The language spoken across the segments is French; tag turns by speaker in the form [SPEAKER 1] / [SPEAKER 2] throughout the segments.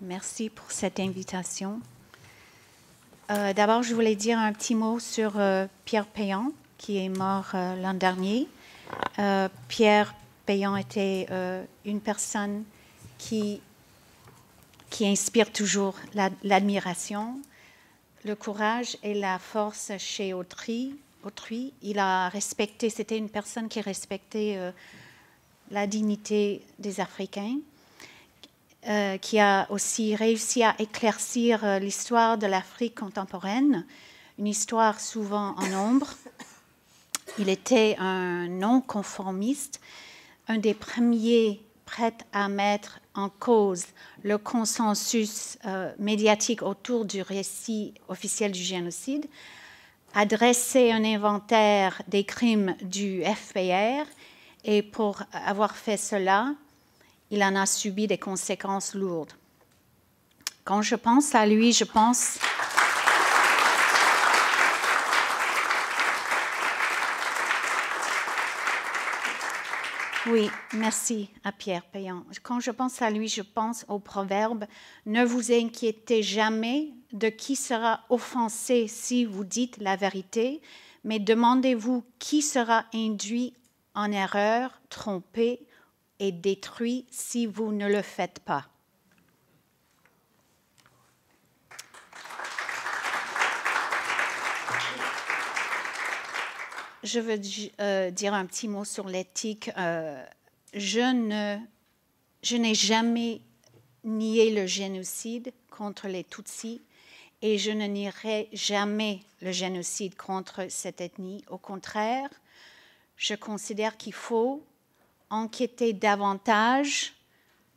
[SPEAKER 1] Merci pour cette invitation. Euh, d'abord, je voulais dire un petit mot sur euh, Pierre Payan, qui est mort euh, l'an dernier. Pierre Payan était une personne qui, qui inspire toujours l'admiration, le courage et la force chez autrui. autrui. Il a respecté, c'était une personne qui respectait la dignité des Africains euh, qui a aussi réussi à éclaircir euh, l'histoire de l'Afrique contemporaine, une histoire souvent en ombre. Il était un non-conformiste, un des premiers prêts à mettre en cause le consensus euh, médiatique autour du récit officiel du génocide, a un inventaire des crimes du FPR et pour avoir fait cela, il en a subi des conséquences lourdes. Quand je pense à lui, je pense... Oui, merci à Pierre Payan. Quand je pense à lui, je pense au proverbe Ne vous inquiétez jamais de qui sera offensé si vous dites la vérité, mais demandez-vous qui sera induit en erreur, trompé est détruit si vous ne le faites pas. Je veux euh, dire un petit mot sur l'éthique. Euh, je ne, je n'ai jamais nié le génocide contre les Tutsis et je ne nierai jamais le génocide contre cette ethnie. Au contraire, je considère qu'il faut enquêter davantage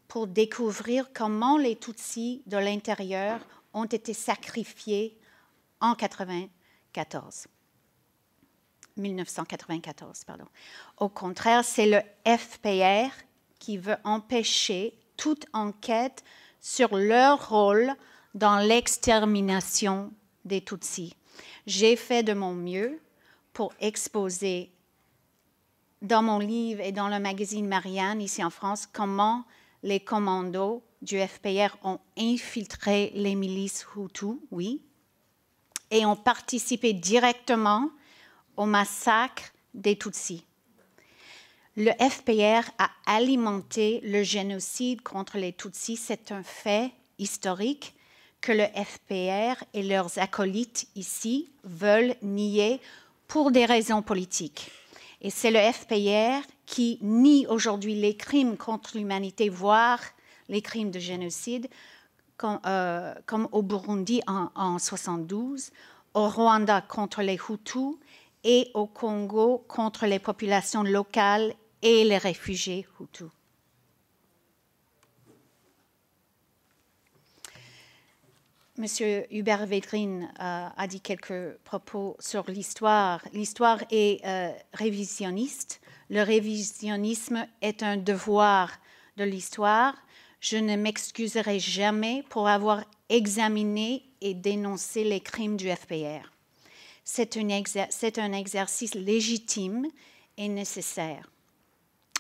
[SPEAKER 1] pour découvrir comment les Tutsis de l'intérieur ont été sacrifiés en 94. 1994. Pardon. Au contraire, c'est le FPR qui veut empêcher toute enquête sur leur rôle dans l'extermination des Tutsis. J'ai fait de mon mieux pour exposer dans mon livre et dans le magazine Marianne ici en France comment les commandos du FPR ont infiltré les milices Hutus, oui, et ont participé directement au massacre des Tutsis. Le FPR a alimenté le génocide contre les Tutsis, c'est un fait historique que le FPR et leurs acolytes ici veulent nier pour des raisons politiques. Et c'est le FPR qui nie aujourd'hui les crimes contre l'humanité, voire les crimes de génocide, comme, euh, au Burundi en, 1972, 72, au Rwanda contre les Hutus et au Congo contre les populations locales et les réfugiés Hutus. Monsieur Hubert Védrine euh, a dit quelques propos sur l'histoire. L'histoire est euh, révisionniste. Le révisionnisme est un devoir de l'histoire. Je ne m'excuserai jamais pour avoir examiné et dénoncé les crimes du FPR. C'est un exercice légitime et nécessaire.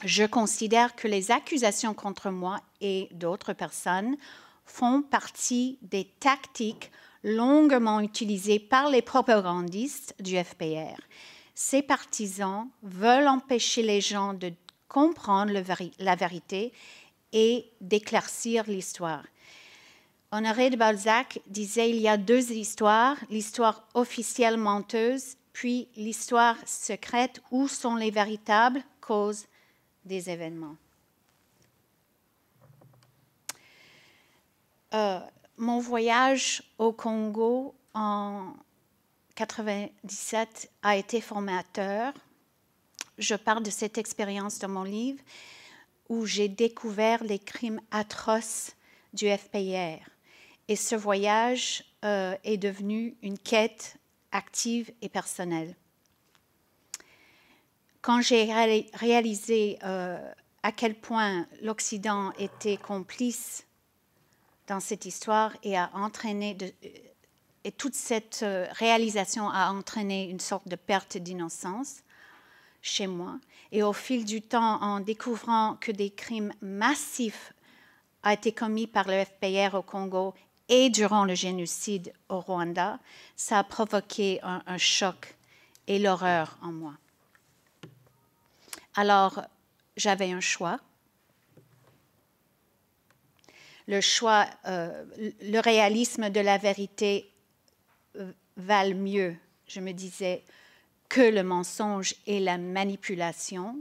[SPEAKER 1] Je considère que les accusations contre moi et d'autres personnes font partie des tactiques longuement utilisées par les propagandistes du FPR. Ces partisans veulent empêcher les gens de comprendre la vérité et d'éclaircir l'histoire. Honoré de Balzac disait il y a deux histoires, l'histoire officielle menteuse, puis l'histoire secrète où sont les véritables causes des événements. Euh, mon voyage au Congo en 97 a été formateur. Je parle de cette expérience dans mon livre où j'ai découvert les crimes atroces du FPR. Et ce voyage euh, est devenu une quête active et personnelle. Quand j'ai réalisé euh, à quel point l'Occident était complice dans cette histoire et a entraîné et toute cette euh, réalisation a entraîné une sorte de perte d'innocence chez moi. Et au fil du temps, en découvrant que des crimes massifs a été commis par le FPR au Congo et durant le génocide au Rwanda, ça a provoqué un choc et l'horreur en moi. Alors, j'avais un choix le choix, euh, le réalisme de la vérité euh, valent mieux, je me disais, que le mensonge et la manipulation.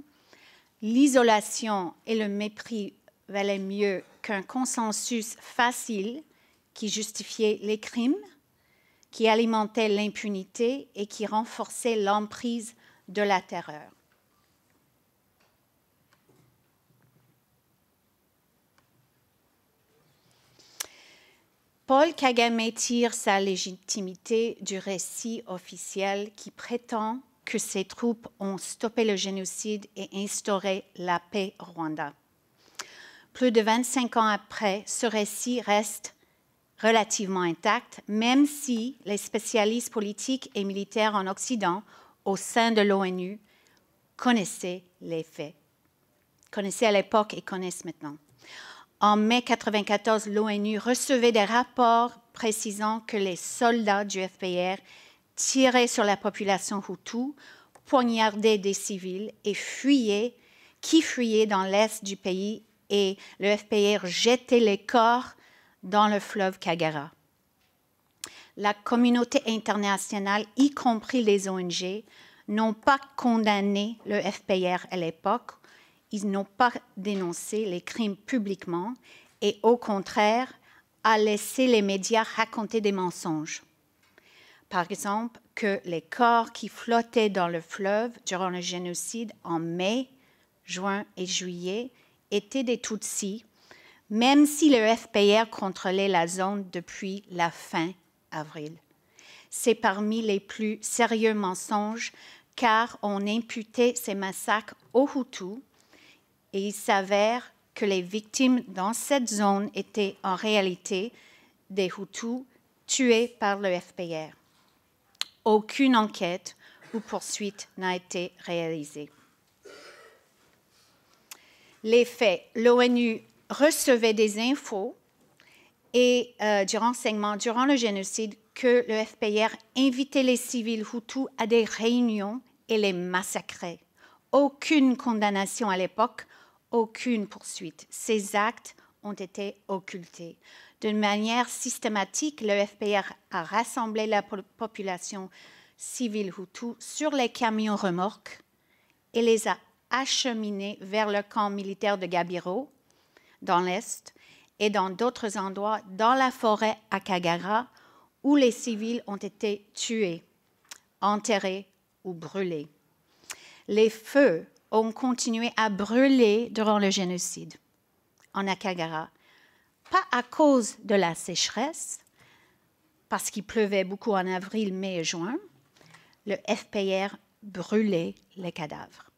[SPEAKER 1] L'isolation et le mépris valaient mieux qu'un consensus facile qui justifiait les crimes, qui alimentait l'impunité et qui renforçait l'emprise de la terreur. Paul Kagame tire sa légitimité du récit officiel qui prétend que ses troupes ont stoppé le génocide et instauré la paix au Rwanda. Plus de 25 ans après, ce récit reste relativement intact, même si les spécialistes politiques et militaires en Occident, au sein de l'ONU, connaissaient les faits, connaissaient à l'époque et connaissent maintenant. En mai 1994, l'ONU recevait des rapports précisant que les soldats du FPR tiraient sur la population Hutu, poignardaient des civils et fuyaient, qui fuyaient dans l'est du pays et le FPR jetait les corps dans le fleuve Kagara. La communauté internationale, y compris les ONG, n'ont pas condamné le FPR à l'époque ils n'ont pas dénoncé les crimes publiquement et au contraire a laissé les médias raconter des mensonges. Par exemple, que les corps qui flottaient dans le fleuve durant le génocide en mai, juin et juillet étaient des Tutsis, même si le FPR contrôlait la zone depuis la fin avril. C'est parmi les plus sérieux mensonges car on imputait ces massacres aux Hutus et il s'avère que les victimes dans cette zone étaient en réalité des Hutus tués par le FPR. Aucune enquête ou poursuite n'a été réalisée. Les faits. L'ONU recevait des infos et euh, du renseignement durant le génocide que le FPR invitait les civils Hutus à des réunions et les massacrait. Aucune condamnation à l'époque, aucune poursuite. Ces actes ont été occultés. D'une manière systématique, le FPR a rassemblé la population civile Hutu sur les camions remorques et les a acheminés vers le camp militaire de Gabiro, dans l'Est, et dans d'autres endroits dans la forêt à Kagara, où les civils ont été tués, enterrés ou brûlés. Les feux ont continué à brûler durant le génocide en Akagara. Pas à cause de la sécheresse, parce qu'il pleuvait beaucoup en avril, mai et juin, le FPR brûlait les cadavres.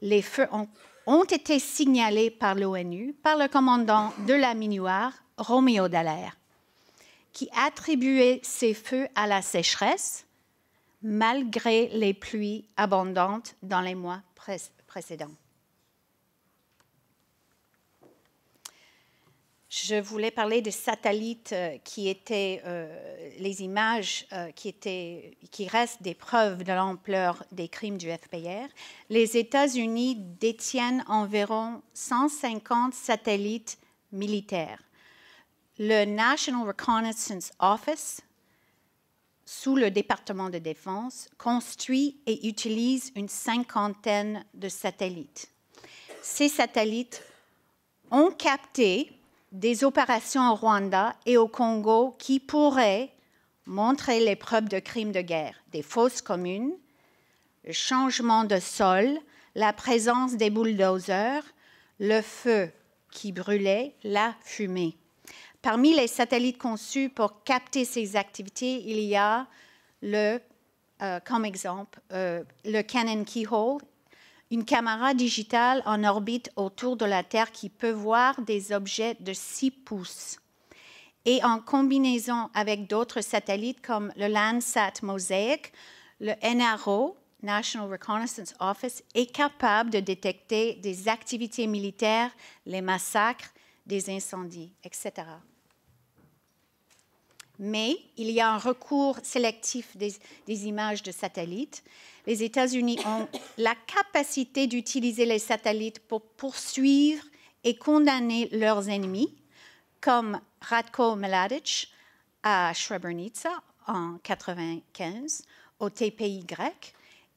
[SPEAKER 1] Les feux ont, été signalés par l'ONU, par le commandant de la minoire, Romeo Dallaire, qui attribuait ces feux à la sécheresse malgré les pluies abondantes dans les mois précédents. Je voulais parler des satellites euh, qui étaient euh, les images euh, qui, étaient, qui restent des preuves de l'ampleur des crimes du FPR. Les États-Unis détiennent environ 150 satellites militaires. Le National Reconnaissance Office, sous le département de défense, construit et utilise une cinquantaine de satellites. Ces satellites ont capté des opérations au Rwanda et au Congo qui pourraient montrer les preuves de crimes de guerre, des fausses communes, le changement de sol, la présence des bulldozers, le feu qui brûlait, la fumée. Parmi les satellites conçus pour capter ces activités, il y a le, euh, comme exemple, euh, le Canon Keyhole, une caméra digitale en orbite autour de la Terre qui peut voir des objets de 6 pouces. Et en combinaison avec d'autres satellites comme le Landsat Mosaic, le NRO, National Reconnaissance Office, est capable de détecter des activités militaires, les massacres, des incendies, etc mais il y a un recours sélectif des, images de satellites. Les États-Unis ont la capacité d'utiliser les satellites pour poursuivre et condamner leurs ennemis, comme Radko Mladic à Srebrenica en 1995, au TPI grec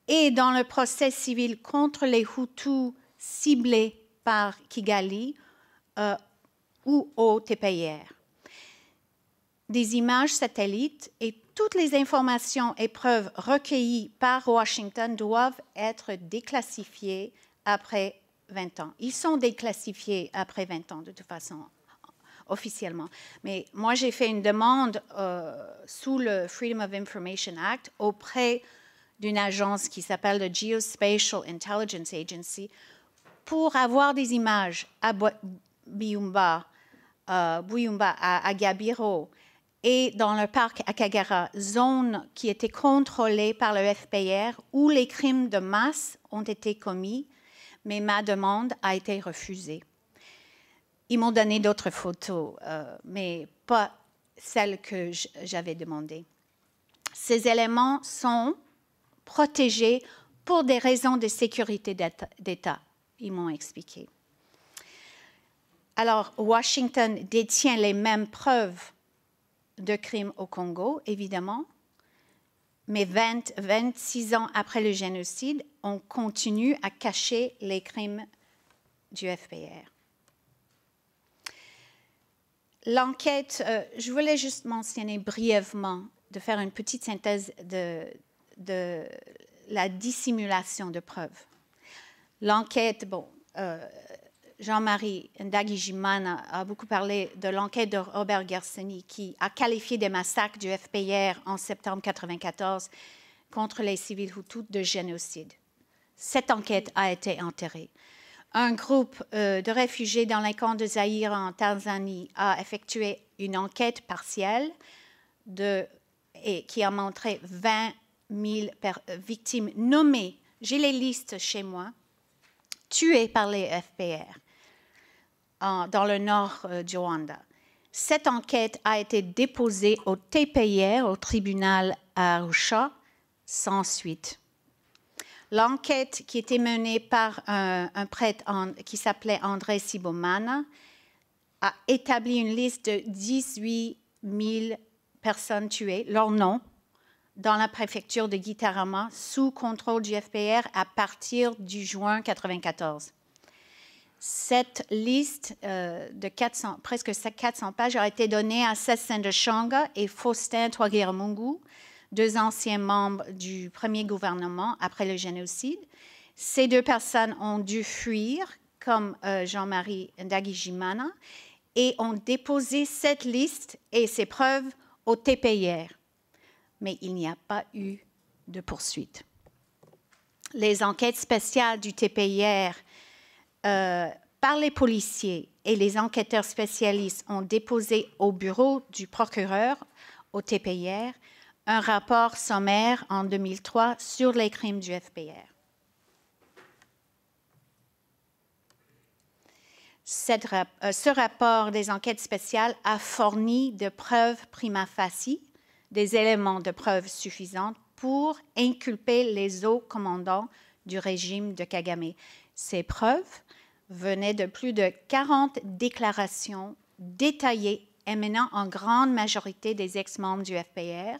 [SPEAKER 1] et dans le procès civil contre les Hutus ciblés par Kigali euh, ou au TPIR des images satellites et toutes les informations et preuves recueillies par Washington doivent être déclassifiées après 20 ans. Ils sont déclassifiés après 20 ans, de toute façon, officiellement. Mais moi, j'ai fait une demande euh, sous le Freedom of Information Act auprès d'une agence qui s'appelle la Geospatial Intelligence Agency pour avoir des images à euh, Buyumba, à, à Gabiro, et dans le parc à zone qui était contrôlée par le FPR où les crimes de masse ont été commis, mais ma demande a été refusée. Ils m'ont donné d'autres photos, euh, mais pas celles que j'avais demandées. Ces éléments sont protégés pour des raisons de sécurité d'État, ils m'ont expliqué. Alors, Washington détient les mêmes preuves de crimes au Congo, évidemment, mais 20, 26 ans après le génocide, on continue à cacher les crimes du FPR. L'enquête, euh, je voulais juste mentionner brièvement, de faire une petite synthèse de, de la dissimulation de preuves. L'enquête, bon, euh, Jean-Marie Ndagijiman a beaucoup parlé de l'enquête de Robert Gerseny qui a qualifié des massacres du FPR en septembre 1994 contre les civils hutus de génocide. Cette enquête a été enterrée. Un groupe euh, de réfugiés dans les camps de Zaïre en Tanzanie a effectué une enquête partielle et qui a montré 20 000 victimes nommées, j'ai les listes chez moi, tuées par les FPR dans le nord euh, du Rwanda. Cette enquête a été déposée au TPIR, au tribunal à Arusha, sans suite. L'enquête qui était menée par un, prêtre qui s'appelait André Sibomana a établi une liste de 18 000 personnes tuées, leur nom, dans la préfecture de Guitarama, sous contrôle du FPR à partir du juin 1994 cette liste euh, de 400, presque 400 pages a été donnée à Sassin de Changa et Faustin Twagiramungu, deux anciens membres du premier gouvernement après le génocide. Ces deux personnes ont dû fuir, comme euh, Jean-Marie Ndagijimana, et ont déposé cette liste et ses preuves au TPIR. Mais il n'y a pas eu de poursuite. Les enquêtes spéciales du TPIR euh, par les policiers et les enquêteurs spécialistes ont déposé au bureau du procureur, au TPR, un rapport sommaire en 2003 sur les crimes du FPR. Euh, ce rapport des enquêtes spéciales a fourni de preuves prima facie, des éléments de preuves suffisants pour inculper les hauts commandants du régime de Kagame. Ces preuves venaient de plus de 40 déclarations détaillées émanant en grande majorité des ex-membres du FPR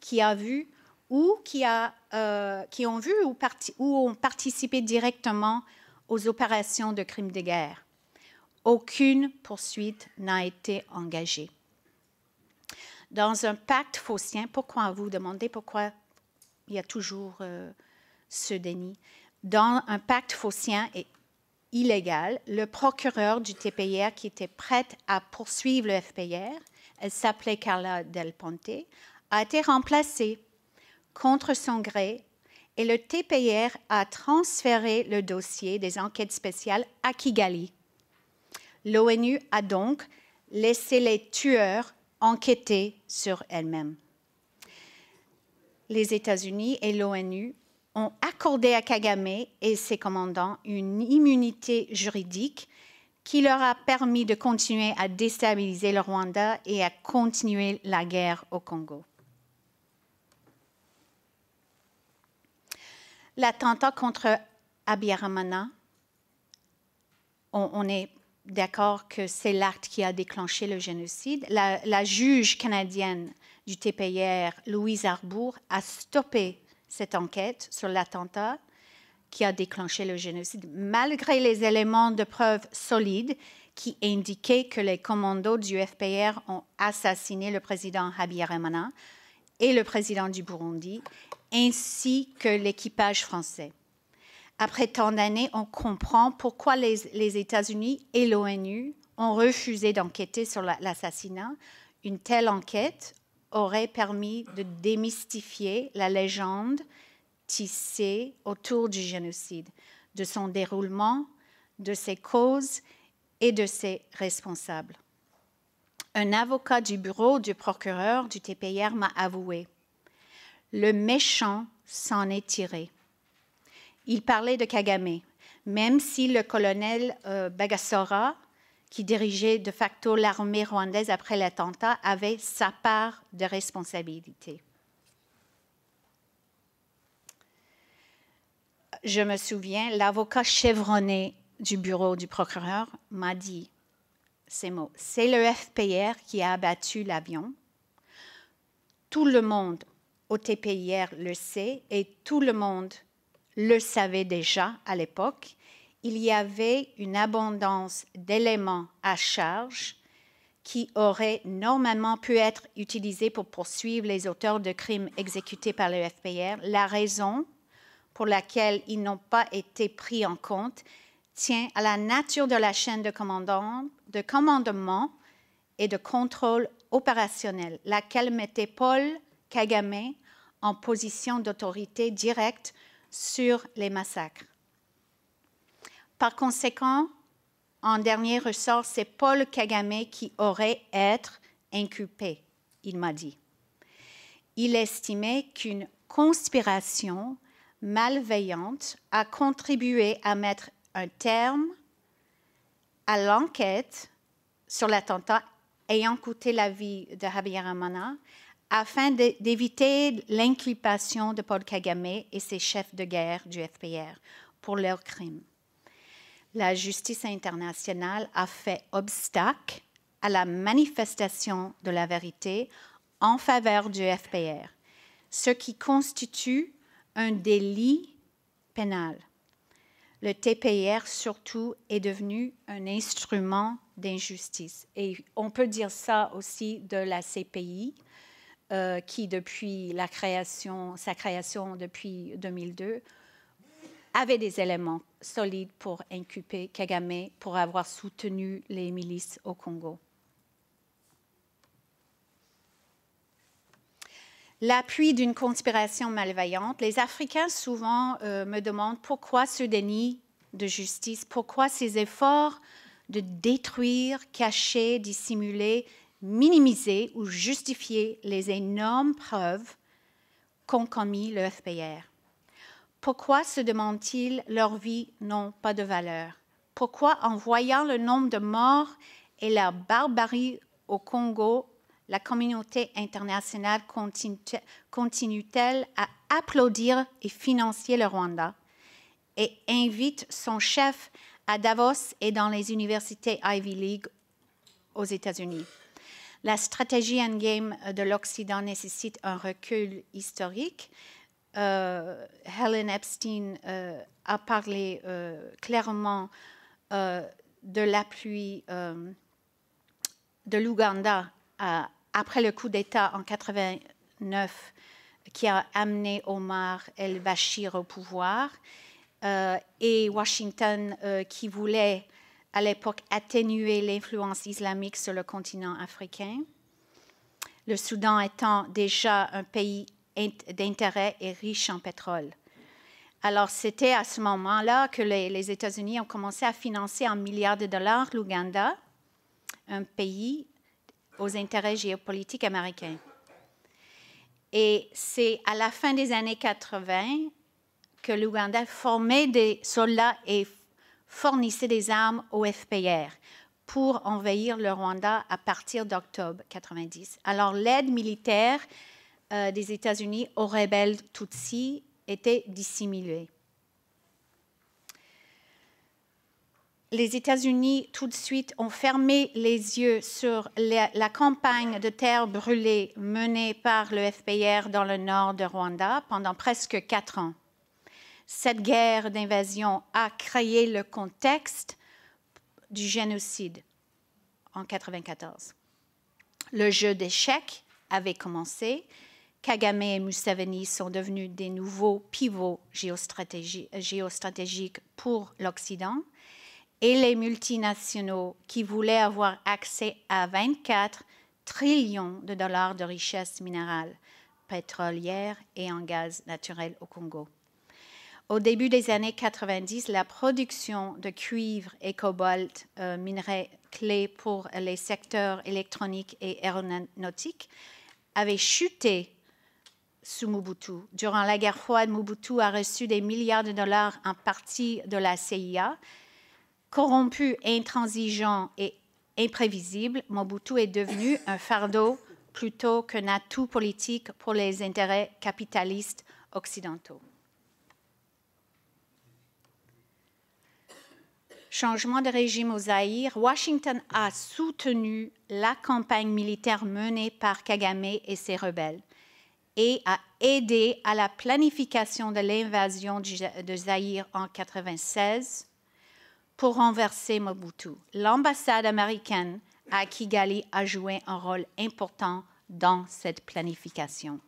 [SPEAKER 1] qui, a vu, ou qui, a, euh, qui ont vu ou, ont participé directement aux opérations de crimes de guerre. Aucune poursuite n'a été engagée. Dans un pacte faussien, pourquoi vous demandez pourquoi il y a toujours euh, ce déni dans un pacte faussien et illégal, le procureur du TPR qui était prête à poursuivre le FPR, elle s'appelait Carla Del Ponte, a été remplacée contre son gré et le TPR a transféré le dossier des enquêtes spéciales à Kigali. L'ONU a donc laissé les tueurs enquêter sur elles-mêmes. Les États-Unis et l'ONU accordé à Kagame et ses commandants une immunité juridique qui leur a permis de continuer à déstabiliser le Rwanda et à continuer la guerre au Congo. L'attentat contre Abiyaramana, on, est d'accord que c'est l'acte qui a déclenché le génocide. La, juge canadienne du TPR, Louise Arbour, a stoppé cette enquête sur l'attentat qui a déclenché le génocide, malgré les éléments de preuve solides qui indiquaient que les commandos du FPR ont assassiné le président Habyarimana et le président du Burundi, ainsi que l'équipage français. Après tant d'années, on comprend pourquoi les États-Unis et l'ONU ont refusé d'enquêter sur l'assassinat. Une telle enquête aurait permis de démystifier la légende tissée autour du génocide, de son déroulement, de ses causes et de ses responsables. Un avocat du bureau du procureur du TPR m'a avoué, le méchant s'en est tiré. Il parlait de Kagame, même si le colonel euh, Bagassora qui dirigeait de facto l'armée rwandaise après l'attentat, avait sa part de responsabilité. Je me souviens, l'avocat chevronné du bureau du procureur m'a dit ces mots. C'est le FPR qui a abattu l'avion. Tout le monde au TPIR le sait et tout le monde le savait déjà à l'époque il y avait une abondance d'éléments à charge qui auraient normalement pu être utilisés pour poursuivre les auteurs de crimes exécutés par le FPR. La raison pour laquelle ils n'ont pas été pris en compte tient à la nature de la chaîne de, commandement, de commandement et de contrôle opérationnel, laquelle mettait Paul Kagame en position d'autorité directe sur les massacres. Par conséquent, en dernier ressort, c'est Paul Kagame qui aurait être inculpé, il m'a dit. Il estimait qu'une conspiration malveillante a contribué à mettre un terme à l'enquête sur l'attentat ayant coûté la vie de Amana afin d'éviter l'inculpation de Paul Kagame et ses chefs de guerre du FPR pour leurs crimes la justice internationale a fait obstacle à la manifestation de la vérité en faveur du FPR, ce qui constitue un délit pénal. Le TPR, surtout, est devenu un instrument d'injustice. Et on peut dire ça aussi de la CPI, euh, qui, depuis la création, sa création depuis 2002, avait des éléments solides pour inculper Kagame pour avoir soutenu les milices au Congo. l'appui d'une conspiration malveillante. Les Africains souvent euh, me demandent pourquoi ce déni de justice, pourquoi ces efforts de détruire, cacher, dissimuler, minimiser ou justifier les énormes preuves qu'ont commis le FPR. Pourquoi se demandent-ils leur vie n'ont pas de valeur Pourquoi, en voyant le nombre de morts et la barbarie au Congo, la communauté internationale continue-t-elle à applaudir et financer le Rwanda et invite son chef à Davos et dans les universités Ivy League aux États-Unis. La stratégie endgame de l'Occident nécessite un recul historique euh, Helen Epstein euh, a parlé euh, clairement de l'appui de l'Ouganda après le coup d'État en 89 qui a amené Omar el-Bashir au pouvoir et Washington qui voulait à l'époque atténuer l'influence islamique sur le continent africain, le Soudan étant déjà un pays d'intérêt et riche en pétrole. Alors, c'était à ce moment-là que les, États-Unis ont commencé à financer en milliards de dollars l'Ouganda, un pays aux intérêts géopolitiques américains. Et c'est à la fin des années 80 que l'Ouganda formait des soldats et fournissait des armes au FPR pour envahir le Rwanda à partir d'octobre 90. Alors l'aide militaire euh, des États-Unis aux rebelles Tutsis étaient dissimulés. Les États-Unis tout de suite ont fermé les yeux sur la, campagne de terre brûlée menée par le FPR dans le nord de Rwanda pendant presque quatre ans. Cette guerre d'invasion a créé le contexte du génocide en 1994. Le jeu d'échecs avait commencé Kagame et Museveni sont devenus des nouveaux pivots géostratégiques, pour l'Occident et les multinationaux qui voulaient avoir accès à 24 trillions de dollars de richesses minérales, pétrolières et en gaz naturel au Congo. Au début des années 90, la production de cuivre et cobalt, euh, minerais clés pour les secteurs électroniques et aéronautiques, avait chuté sous Mobutu. Durant la guerre froide, Mobutu a reçu des milliards de dollars en partie de la CIA. Corrompu, intransigeant et imprévisible, Mobutu est devenu un fardeau plutôt qu'un atout politique pour les intérêts capitalistes occidentaux. changement de régime au Zaïre, Washington a soutenu la campagne militaire menée par Kagame et ses rebelles et a aidé à la planification de l'invasion de Zaïre en 1996 pour renverser Mobutu. L'ambassade américaine à Kigali a joué un rôle important dans cette planification.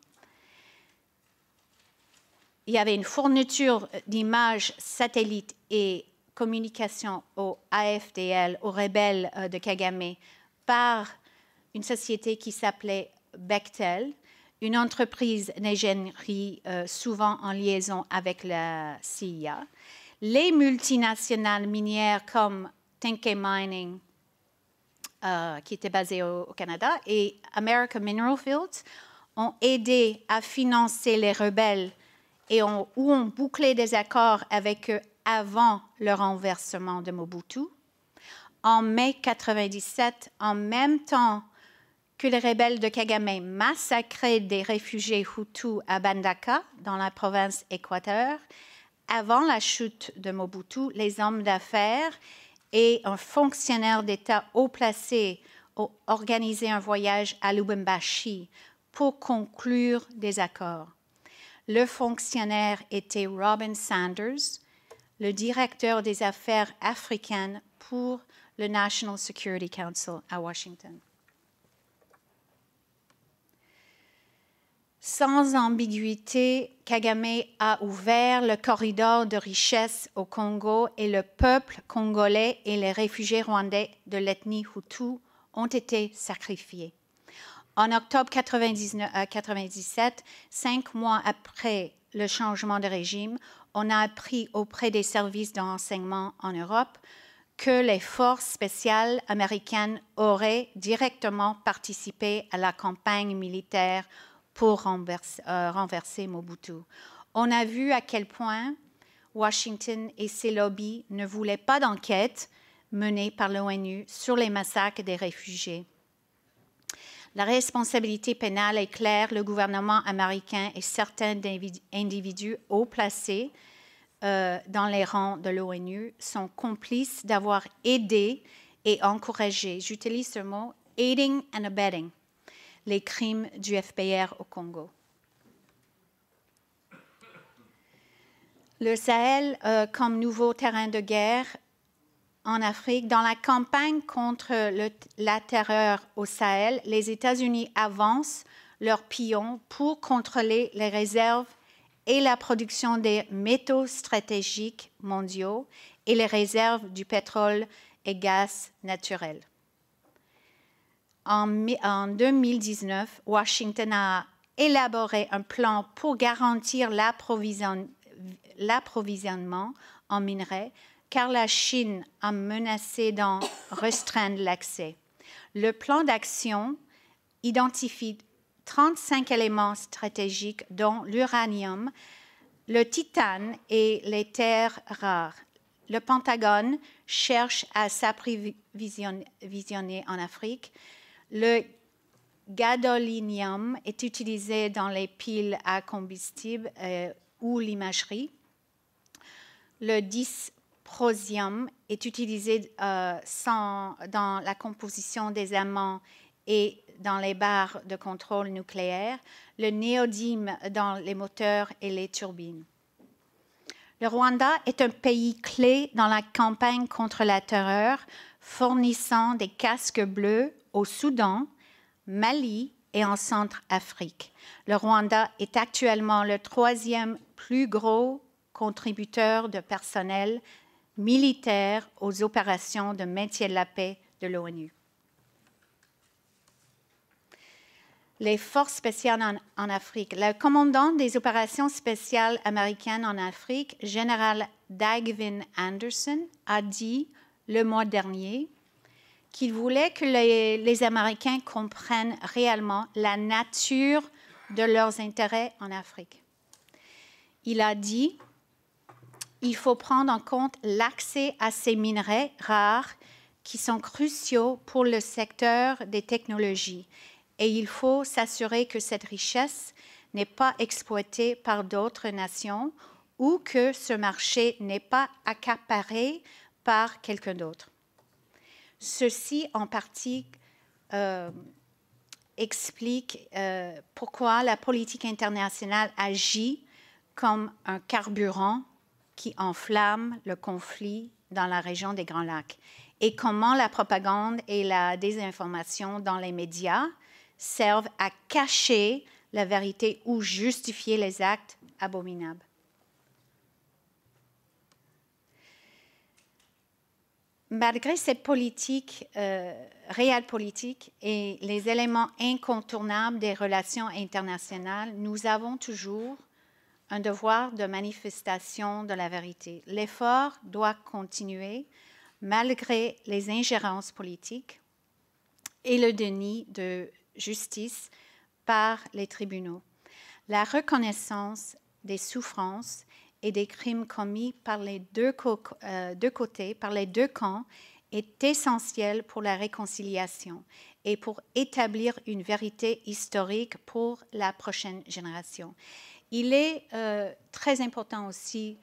[SPEAKER 1] Il y avait une fourniture d'images satellites et communication au AFDL, aux rebelles euh, de Kagame, par une société qui s'appelait Bechtel, une entreprise d'ingénierie euh, souvent en liaison avec la CIA. Les multinationales minières comme Tenke Mining, euh, qui était basée au, Canada, et America Mineral Fields ont aidé à financer les rebelles et ont bouclé des accords avec eux avant le renversement de Mobutu. En mai 1997, en même temps que les rebelles de Kagame massacraient des réfugiés Hutus à Bandaka, dans la province Équateur, avant la chute de Mobutu, les hommes d'affaires et un fonctionnaire d'État haut placé ont organisé un voyage à Lubumbashi pour conclure des accords. Le fonctionnaire était Robin Sanders, le directeur des affaires africaines pour le National Security Council à Washington. Sans ambiguïté, Kagame a ouvert le corridor de richesse au Congo et le peuple congolais et les réfugiés rwandais de l'ethnie Hutu ont été sacrifiés. En octobre 1997, euh, cinq mois après le changement de régime, on a appris auprès des services d'enseignement en Europe que les forces spéciales américaines auraient directement participé à la campagne militaire pour euh, renverser, Mobutu. On a vu à quel point Washington et ses lobbies ne voulaient pas d'enquête menée par l'ONU sur les massacres des réfugiés. La responsabilité pénale est claire, le gouvernement américain et certains individus haut placés euh, dans les rangs de l'ONU sont complices d'avoir aidé et encouragé, j'utilise ce mot, aiding and abetting, les crimes du FPR au Congo. Le Sahel euh, comme nouveau terrain de guerre en Afrique. Dans la campagne contre la terreur au Sahel, les États-Unis avancent leurs pions pour contrôler les réserves et la production des métaux stratégiques mondiaux et les réserves du pétrole et gaz naturel en, 2019, Washington a élaboré un plan pour garantir l'approvisionnement en minerais, car la Chine a menacé d'en restreindre l'accès. Le plan d'action identifie 35 éléments stratégiques, dont l'uranium, le titane et les terres rares. Le Pentagone cherche à s'approvisionner en Afrique le gadolinium est utilisé dans les piles à combustible euh, ou l'imagerie. Le dysprosium est utilisé euh, sans, dans la composition des amants et dans les barres de contrôle nucléaire, le néodyme dans les moteurs et les turbines. Le Rwanda est un pays clé dans la campagne contre la terreur, fournissant des casques bleus au Soudan, Mali et en Centrafrique. Le Rwanda est actuellement le troisième plus gros contributeur de personnel militaire aux opérations de maintien de la paix de l'ONU. les forces spéciales en, Afrique. Le commandant des opérations spéciales américaines en Afrique, général Dagvin Anderson, a dit le mois dernier qu'il voulait que les, Américains comprennent réellement la nature de leurs intérêts en Afrique. Il a dit, il faut prendre en compte l'accès à ces minerais rares qui sont cruciaux pour le secteur des technologies et il faut s'assurer que cette richesse n'est pas exploitée par d'autres nations ou que ce marché n'est pas accaparé par quelqu'un d'autre. Ceci en partie euh, explique euh, pourquoi la politique internationale agit comme un carburant qui enflamme le conflit dans la région des Grands Lacs et comment la propagande et la désinformation dans les médias servent à cacher la vérité ou justifier les actes abominables. malgré cette politique euh, réelle politique et les éléments incontournables des relations internationales, nous avons toujours un devoir de manifestation de la vérité. L'effort doit continuer malgré les ingérences politiques et le déni de justice par les tribunaux. La reconnaissance des souffrances et des crimes commis par les euh, deux, côtés, par les deux camps, est essentiel pour la réconciliation et pour établir une vérité historique pour la prochaine génération. Il est euh, très important aussi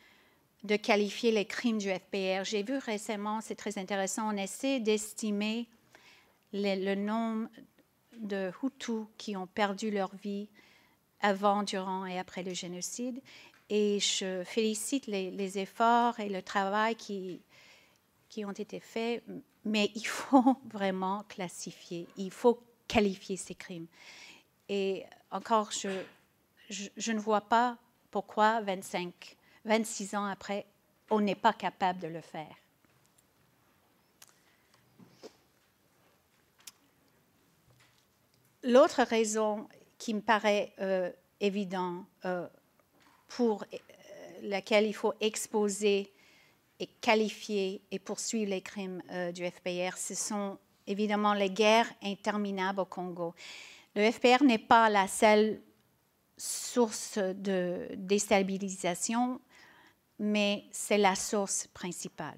[SPEAKER 1] de qualifier les crimes du FPR. J'ai vu récemment, c'est très intéressant, on essaie d'estimer le, nombre de Hutus qui ont perdu leur vie avant, durant et après le génocide. Et je félicite les, efforts et le travail qui, qui ont été faits, mais il faut vraiment classifier, il faut qualifier ces crimes. Et encore, je, je, ne vois pas pourquoi 25, 26 ans après, on n'est pas capable de le faire. L'autre raison qui me paraît euh, évidente euh, pour euh, laquelle il faut exposer et qualifier et poursuivre les crimes euh, du FPR, ce sont évidemment les guerres interminables au Congo. Le FPR n'est pas la seule source de déstabilisation, mais c'est la source principale.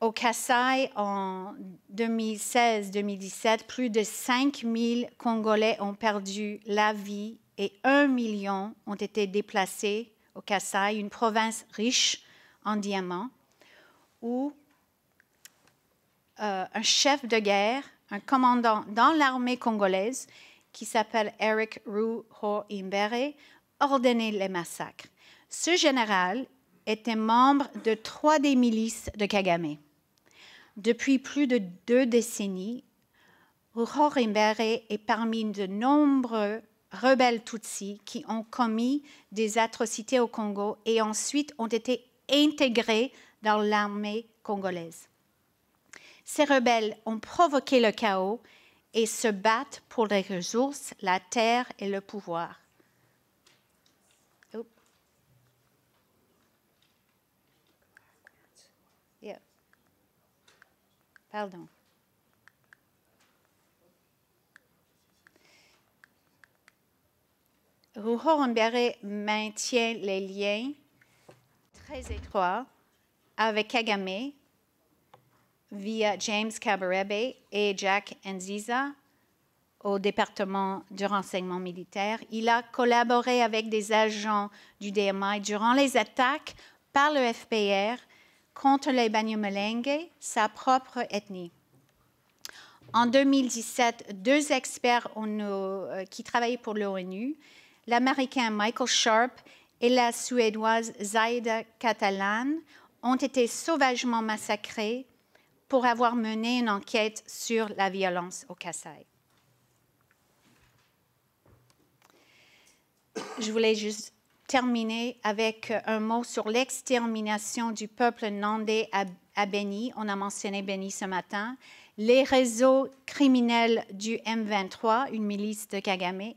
[SPEAKER 1] Au Kassai, en 2016-2017, plus de 5000 Congolais ont perdu la vie et un million ont été déplacés au Kassai, une province riche en diamants, où euh, un chef de guerre, un commandant dans l'armée congolaise, qui s'appelle Eric Ruho Imbere, ordonnait les massacres. Ce général était membre de trois des milices de Kagame. Depuis plus de deux décennies, Ruho Imbere est parmi de nombreux rebelles tutsis qui ont commis des atrocités au Congo et ensuite ont été intégrés dans l'armée congolaise. Ces rebelles ont provoqué le chaos et se battent pour les ressources, la terre et le pouvoir. Pardon. Ruho maintient les liens très étroits avec Kagame via James Kabarebe et Jack Nziza au département du renseignement militaire. Il a collaboré avec des agents du DMI durant les attaques par le FPR contre les Banyamulenge, sa propre ethnie. En 2017, deux experts euh, qui travaillaient pour l'ONU l'Américain Michael Sharp et la Suédoise Zaida Catalan ont été sauvagement massacrés pour avoir mené une enquête sur la violence au Kassai. Je voulais juste terminer avec un mot sur l'extermination du peuple Nandé à Beni. On a mentionné Beni ce matin. Les réseaux criminels du M23, une milice de Kagame,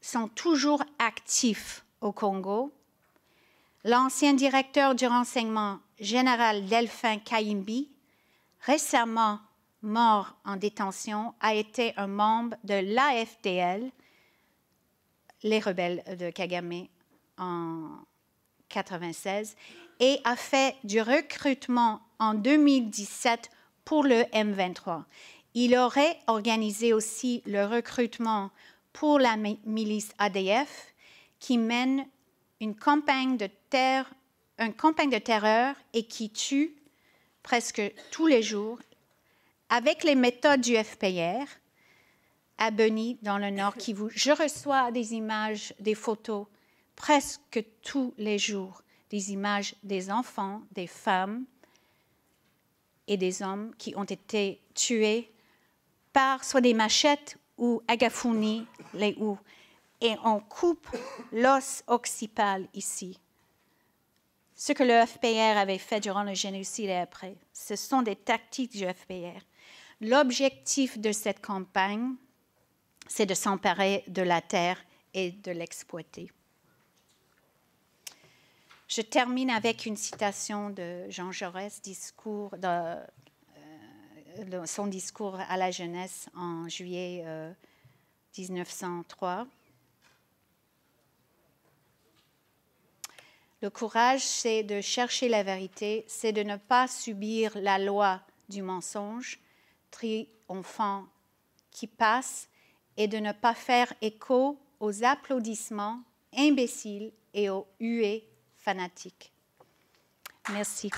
[SPEAKER 1] sont toujours actifs au Congo. L'ancien directeur du renseignement général Delphin Kayimbi, récemment mort en détention, a été un membre de l'AFDL, les rebelles de Kagame en 1996, et a fait du recrutement en 2017 pour le M23. Il aurait organisé aussi le recrutement pour la milice ADF qui mène une campagne de, terre, campagne de terreur et qui tue presque tous les jours avec les méthodes du FPR à Beni, dans le Nord Kivu. Je reçois des images, des photos presque tous les jours, des images des enfants, des femmes et des hommes qui ont été tués par soit des machettes ou Agafouni, les ou et on coupe l'os occipital ici. Ce que le FPR avait fait durant le génocide et après, ce sont des tactiques du FPR. L'objectif de cette campagne, c'est de s'emparer de la terre et de l'exploiter. Je termine avec une citation de Jean Jaurès, discours de son discours à la jeunesse en juillet 1903. Euh, le courage, c'est de chercher la vérité, c'est de ne pas subir la loi du mensonge triomphant qui passe et de ne pas faire écho aux applaudissements imbéciles et aux huées fanatiques. Merci.